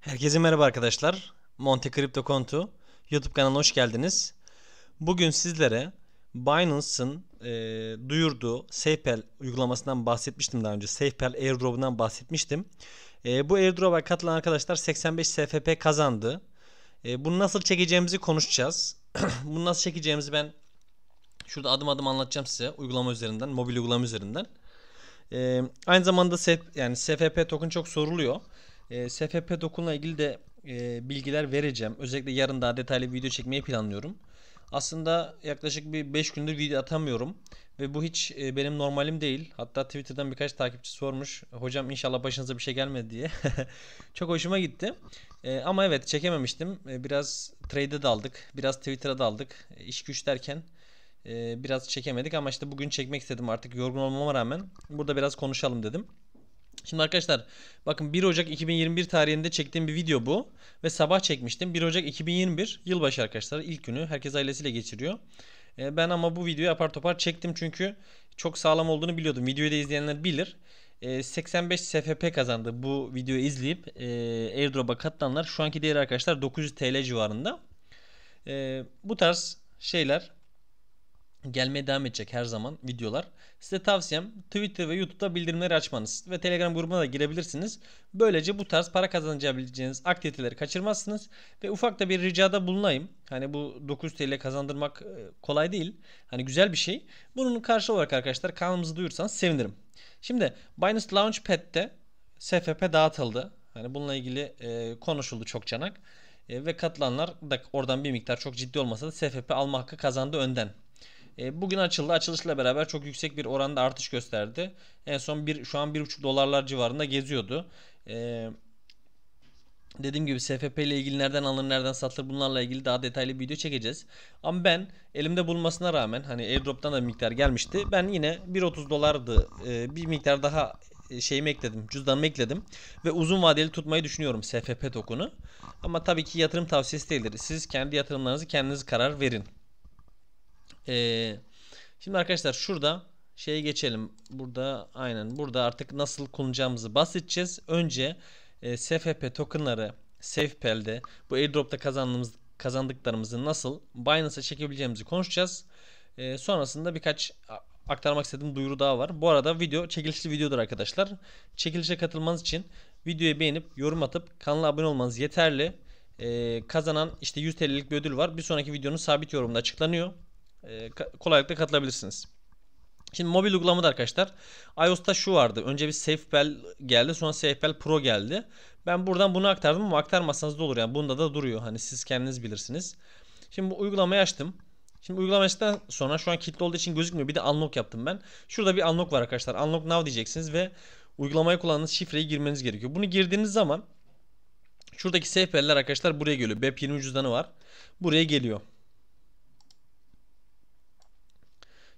Herkese merhaba arkadaşlar. Monte Crypto Kontu YouTube kanalına hoş geldiniz. Bugün sizlere Binance'ın e, duyurduğu SafePal uygulamasından bahsetmiştim daha önce. SafePal airdrop'undan bahsetmiştim. E, bu airdrop'a katılan arkadaşlar 85 SFP kazandı. E, bunu nasıl çekeceğimizi konuşacağız. bunu nasıl çekeceğimizi ben şurada adım adım anlatacağım size uygulama üzerinden, mobil uygulama üzerinden. E, aynı zamanda yani SFP token çok soruluyor. E, ee, SFP dokunla ilgili de e, bilgiler vereceğim. Özellikle yarın daha detaylı video çekmeyi planlıyorum. Aslında yaklaşık bir 5 gündür video atamıyorum ve bu hiç e, benim normalim değil. Hatta Twitter'dan birkaç takipçi sormuş. Hocam inşallah başınıza bir şey gelmedi diye. Çok hoşuma gitti. E, ama evet çekememiştim. E, biraz trade'e daldık. Biraz Twitter'a daldık. E, iş güç derken e, biraz çekemedik ama işte bugün çekmek istedim artık yorgun olmama rağmen. Burada biraz konuşalım dedim. Şimdi arkadaşlar bakın 1 Ocak 2021 tarihinde çektiğim bir video bu. Ve sabah çekmiştim. 1 Ocak 2021 yılbaşı arkadaşlar. ilk günü. Herkes ailesiyle geçiriyor. E, ben ama bu videoyu apar topar çektim çünkü çok sağlam olduğunu biliyordum. Videoyu da izleyenler bilir. E, 85 SFP kazandı bu videoyu izleyip e, airdrop'a katılanlar. Şu anki değeri arkadaşlar 900 TL civarında. E, bu tarz şeyler gelmeye devam edecek her zaman videolar. Size tavsiyem Twitter ve YouTube'da bildirimleri açmanız ve Telegram grubuna da girebilirsiniz. Böylece bu tarz para kazanabileceğiniz aktiviteleri kaçırmazsınız ve ufak da bir ricada bulunayım. Hani bu 9 TL kazandırmak e, kolay değil. Hani güzel bir şey. Bunun karşılığı olarak arkadaşlar kanalımızı duyursanız sevinirim. Şimdi Binance Launchpad'de SFP dağıtıldı. Hani bununla ilgili e, konuşuldu çok canak. E, ve katılanlar da oradan bir miktar çok ciddi olmasa da SFP alma hakkı kazandı önden. E, bugün açıldı. Açılışla beraber çok yüksek bir oranda artış gösterdi. En son bir şu an 1,5 dolarlar civarında geziyordu. E, dediğim gibi SFP ile ilgili nereden alınır nereden satılır bunlarla ilgili daha detaylı bir video çekeceğiz. Ama ben elimde bulmasına rağmen hani airdrop'tan da miktar gelmişti. Ben yine 1.30 dolardı. E, bir miktar daha e, şeyimi ekledim, cüzdanımı ekledim ve uzun vadeli tutmayı düşünüyorum SFP tokunu. Ama tabii ki yatırım tavsiyesi değildir. Siz kendi yatırımlarınızı kendiniz karar verin. Ee, şimdi arkadaşlar şurada şeye geçelim. Burada aynen burada artık nasıl kullanacağımızı bahsedeceğiz. Önce e, SFP tokenları SafePel'de bu airdrop'ta kazandığımız kazandıklarımızı nasıl Binance'a çekebileceğimizi konuşacağız. E, sonrasında birkaç aktarmak istediğim duyuru daha var. Bu arada video çekilişli videodur arkadaşlar. Çekilişe katılmanız için videoyu beğenip yorum atıp kanala abone olmanız yeterli. Ee, kazanan işte 100 TL'lik bir ödül var. Bir sonraki videonun sabit yorumunda açıklanıyor. Ee, kolaylıkla katılabilirsiniz. Şimdi mobil uygulamada arkadaşlar iOS'ta şu vardı. Önce bir SafePal geldi sonra SafePal Pro geldi. Ben buradan bunu aktardım ama aktarmazsanız da olur. Yani bunda da duruyor. Hani siz kendiniz bilirsiniz. Şimdi bu uygulamayı açtım. Şimdi uygulama açtıktan sonra şu an kilitli olduğu için gözükmüyor. Bir de unlock yaptım ben. Şurada bir unlock var arkadaşlar. Unlock now diyeceksiniz ve uygulamayı kullandığınız şifreyi girmeniz gerekiyor. Bunu girdiğiniz zaman şuradaki SafePal'ler arkadaşlar buraya geliyor. BEP 20 cüzdanı var. Buraya geliyor.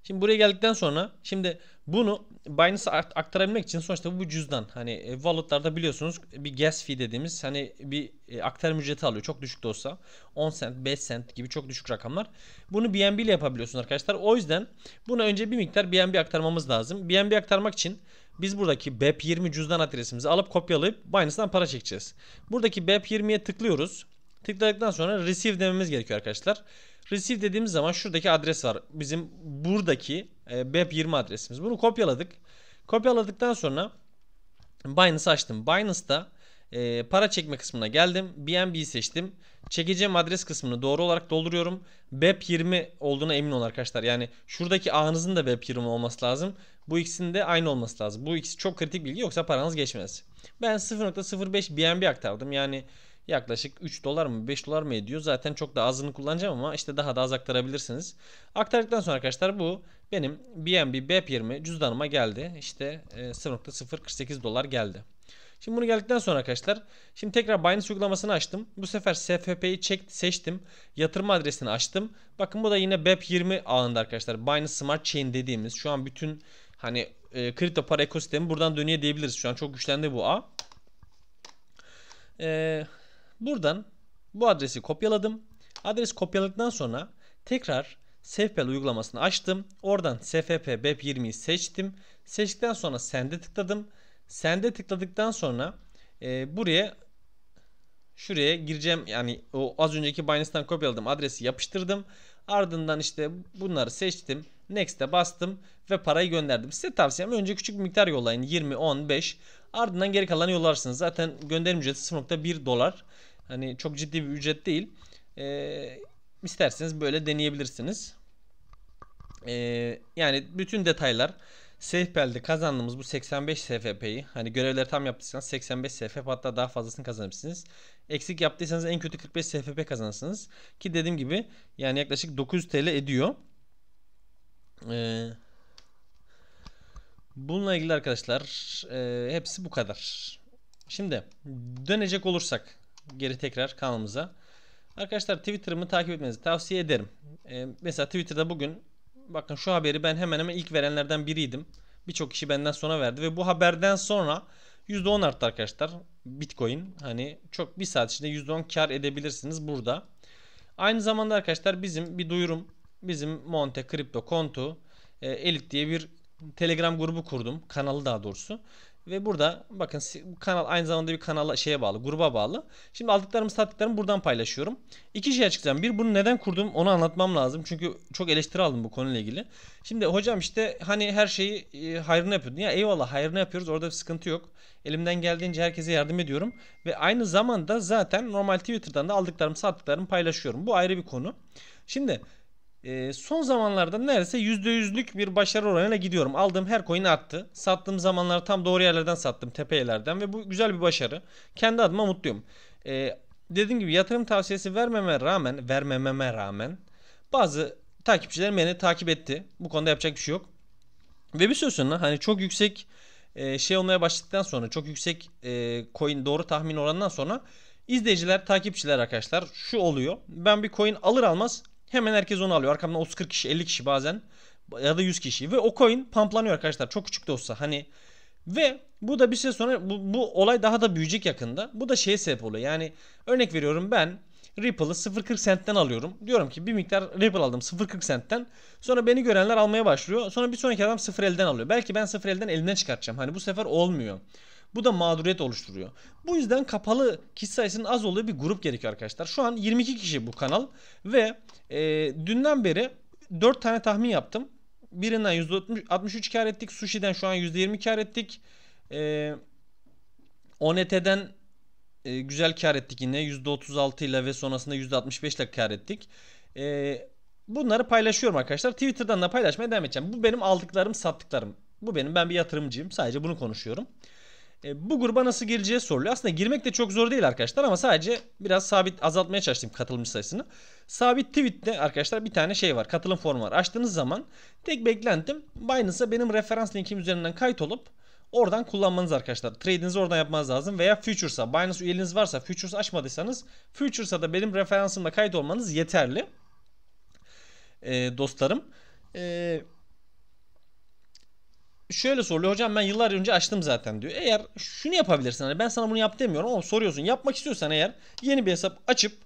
Şimdi buraya geldikten sonra şimdi bunu Binance'a aktarabilmek için sonuçta bu cüzdan hani e, wallet'larda biliyorsunuz bir gas fee dediğimiz hani bir e, aktarım ücreti alıyor. Çok düşük de olsa 10 cent, 5 cent gibi çok düşük rakamlar. Bunu BNB ile yapabiliyorsunuz arkadaşlar. O yüzden buna önce bir miktar BNB aktarmamız lazım. BNB aktarmak için biz buradaki BEP20 cüzdan adresimizi alıp kopyalayıp Binance'dan para çekeceğiz. Buradaki BEP20'ye tıklıyoruz. Tıkladıktan sonra receive dememiz gerekiyor arkadaşlar. Receive dediğimiz zaman şuradaki adres var. Bizim buradaki e, BEP20 adresimiz. Bunu kopyaladık. Kopyaladıktan sonra Binance açtım. Binance'da e, para çekme kısmına geldim. BNB'yi seçtim. Çekeceğim adres kısmını doğru olarak dolduruyorum. BEP20 olduğuna emin olun arkadaşlar. Yani şuradaki ağınızın da BEP20 olması lazım. Bu ikisinin de aynı olması lazım. Bu ikisi çok kritik bilgi yoksa paranız geçmez. Ben 0.05 BNB aktardım. Yani yaklaşık 3 dolar mı 5 dolar mı ediyor. Zaten çok da azını kullanacağım ama işte daha da az aktarabilirsiniz. Aktardıktan sonra arkadaşlar bu benim BNB BEP20 cüzdanıma geldi. İşte 0.048 e, dolar geldi. Şimdi bunu geldikten sonra arkadaşlar şimdi tekrar Binance uygulamasını açtım. Bu sefer SFP'yi seçtim. Yatırım adresini açtım. Bakın bu da yine BEP20 ağında arkadaşlar. Binance Smart Chain dediğimiz şu an bütün hani e, kripto para ekosistemi buradan dönüyor diyebiliriz. Şu an çok güçlendi bu ağ. E, Buradan bu adresi kopyaladım. Adres kopyaladıktan sonra tekrar SFPL uygulamasını açtım. Oradan SFP BEP20'yi seçtim. Seçtikten sonra sende tıkladım. Sende tıkladıktan sonra e, buraya şuraya gireceğim. Yani o az önceki Binance'tan kopyaladım adresi yapıştırdım. Ardından işte bunları seçtim. Next'e bastım ve parayı gönderdim. Size tavsiyem önce küçük bir miktar yollayın. 20, 10, 5. Ardından geri kalanı yollarsınız. Zaten gönderim ücreti 0.1 dolar. Hani çok ciddi bir ücret değil. E, isterseniz böyle deneyebilirsiniz. E, yani bütün detaylar Sehpel'de kazandığımız bu 85 SFP'yi hani görevleri tam yaptıysanız 85 SFP hatta daha fazlasını kazanırsınız. Eksik yaptıysanız en kötü 45 SFP kazanırsınız. Ki dediğim gibi yani yaklaşık 900 TL ediyor. Ee, bununla ilgili arkadaşlar e, hepsi bu kadar. Şimdi dönecek olursak geri tekrar kanalımıza. Arkadaşlar Twitter'ımı takip etmenizi tavsiye ederim. Ee, mesela Twitter'da bugün bakın şu haberi ben hemen hemen ilk verenlerden biriydim. Birçok kişi benden sonra verdi ve bu haberden sonra %10 arttı arkadaşlar. Bitcoin hani çok bir saat içinde %10 kar edebilirsiniz burada. Aynı zamanda arkadaşlar bizim bir duyurum bizim Monte Crypto Kontu e, Elit diye bir Telegram grubu kurdum. Kanalı daha doğrusu. Ve burada bakın kanal aynı zamanda bir kanala şeye bağlı, gruba bağlı. Şimdi aldıklarımı sattıklarımı buradan paylaşıyorum. İki şey açıklayacağım. Bir bunu neden kurdum onu anlatmam lazım. Çünkü çok eleştiri aldım bu konuyla ilgili. Şimdi hocam işte hani her şeyi e, hayrına yapıyordun. Ya eyvallah hayrına yapıyoruz orada bir sıkıntı yok. Elimden geldiğince herkese yardım ediyorum. Ve aynı zamanda zaten normal Twitter'dan da aldıklarımı sattıklarımı paylaşıyorum. Bu ayrı bir konu. Şimdi e, son zamanlarda neredeyse %100'lük bir başarı oranına gidiyorum. Aldığım her coin arttı. Sattığım zamanlar tam doğru yerlerden sattım. Tepe ve bu güzel bir başarı. Kendi adıma mutluyum. E, dediğim gibi yatırım tavsiyesi vermeme rağmen, vermememe rağmen bazı takipçilerim beni takip etti. Bu konuda yapacak bir şey yok. Ve bir süre sonra hani çok yüksek e, şey olmaya başladıktan sonra çok yüksek e, coin doğru tahmin oranından sonra izleyiciler, takipçiler arkadaşlar şu oluyor. Ben bir coin alır almaz Hemen herkes onu alıyor. Arkamdan 30-40 kişi 50 kişi bazen ya da 100 kişi. Ve o coin pamplanıyor arkadaşlar. Çok küçük de olsa. Hani ve bu da bir süre sonra bu, bu olay daha da büyüyecek yakında. Bu da şeye sebep oluyor. Yani örnek veriyorum ben Ripple'ı 0.40 centten alıyorum. Diyorum ki bir miktar Ripple aldım 0.40 centten. Sonra beni görenler almaya başlıyor. Sonra bir sonraki adam 0.50'den alıyor. Belki ben 0.50'den elinden çıkartacağım. Hani bu sefer olmuyor. Bu da mağduriyet oluşturuyor. Bu yüzden kapalı kişi sayısının az olduğu bir grup gerekiyor arkadaşlar. Şu an 22 kişi bu kanal ve e, dünden beri 4 tane tahmin yaptım. Birinden %63 kar ettik. Sushi'den şu an %20 kar ettik. E, ONT'den e, güzel kar ettik yine. %36 ile ve sonrasında %65 ile kar ettik. E, bunları paylaşıyorum arkadaşlar. Twitter'dan da paylaşmaya devam edeceğim. Bu benim aldıklarım, sattıklarım. Bu benim ben bir yatırımcıyım. Sadece bunu konuşuyorum. E, bu gruba nasıl gireceği soruluyor. Aslında girmek de çok zor değil arkadaşlar ama sadece biraz sabit azaltmaya çalıştım katılımcı sayısını. Sabit tweet'te arkadaşlar bir tane şey var. Katılım formu var. Açtığınız zaman tek beklentim Binance'a benim referans linkim üzerinden kayıt olup Oradan kullanmanız arkadaşlar. Trade'inizi oradan yapmanız lazım. Veya Futures'a Binance üyeliğiniz varsa Futures açmadıysanız Futures'a da benim referansımla kayıt olmanız yeterli. Ee, dostlarım. Ee, şöyle soruyor hocam ben yıllar önce açtım zaten diyor. Eğer şunu yapabilirsin hani ben sana bunu yap demiyorum ama soruyorsun. Yapmak istiyorsan eğer yeni bir hesap açıp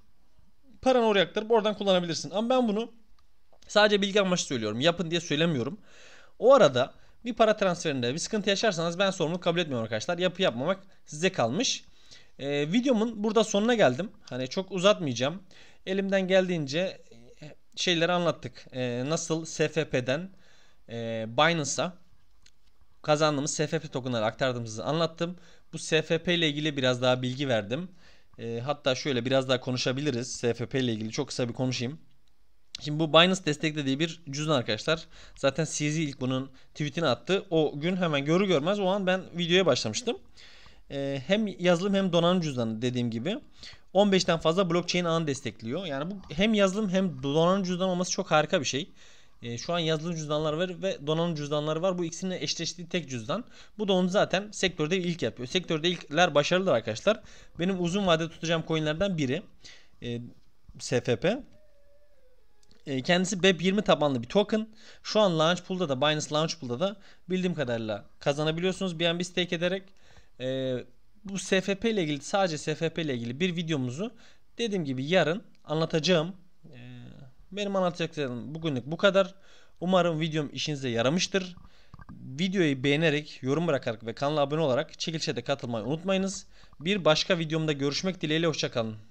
paranı oraya aktarıp oradan kullanabilirsin. Ama ben bunu sadece bilgi amaçlı söylüyorum. Yapın diye söylemiyorum. O arada bir para transferinde bir sıkıntı yaşarsanız ben sorumluluk kabul etmiyorum arkadaşlar. Yapı yapmamak size kalmış. Ee, videomun burada sonuna geldim. Hani çok uzatmayacağım. Elimden geldiğince e, şeyleri anlattık. Ee, nasıl SFP'den e, Binance'a kazandığımız SFP tokenları aktardığımızı anlattım. Bu SFP ile ilgili biraz daha bilgi verdim. E, hatta şöyle biraz daha konuşabiliriz. SFP ile ilgili çok kısa bir konuşayım. Şimdi bu Binance desteklediği bir cüzdan arkadaşlar. Zaten CZ ilk bunun tweetini attı. O gün hemen görü görmez o an ben videoya başlamıştım. Ee, hem yazılım hem donanım cüzdanı dediğim gibi. 15'ten fazla blockchain ağını destekliyor. Yani bu hem yazılım hem donanım cüzdanı olması çok harika bir şey. E, şu an yazılı cüzdanlar var ve donanım cüzdanları var. Bu ikisinin eşleştiği tek cüzdan. Bu da onu zaten sektörde ilk yapıyor. Sektörde ilkler başarılıdır arkadaşlar. Benim uzun vade tutacağım coinlerden biri. E, SFP. E, kendisi BEP20 tabanlı bir token. Şu an launch pool'da da Binance launch pool'da da bildiğim kadarıyla kazanabiliyorsunuz BNB stake ederek. E, bu SFP ile ilgili sadece SFP ile ilgili bir videomuzu dediğim gibi yarın anlatacağım. E, benim anlatacaklarım bugünlük bu kadar. Umarım videom işinize yaramıştır. Videoyu beğenerek, yorum bırakarak ve kanala abone olarak çekilişe de katılmayı unutmayınız. Bir başka videomda görüşmek dileğiyle hoşçakalın.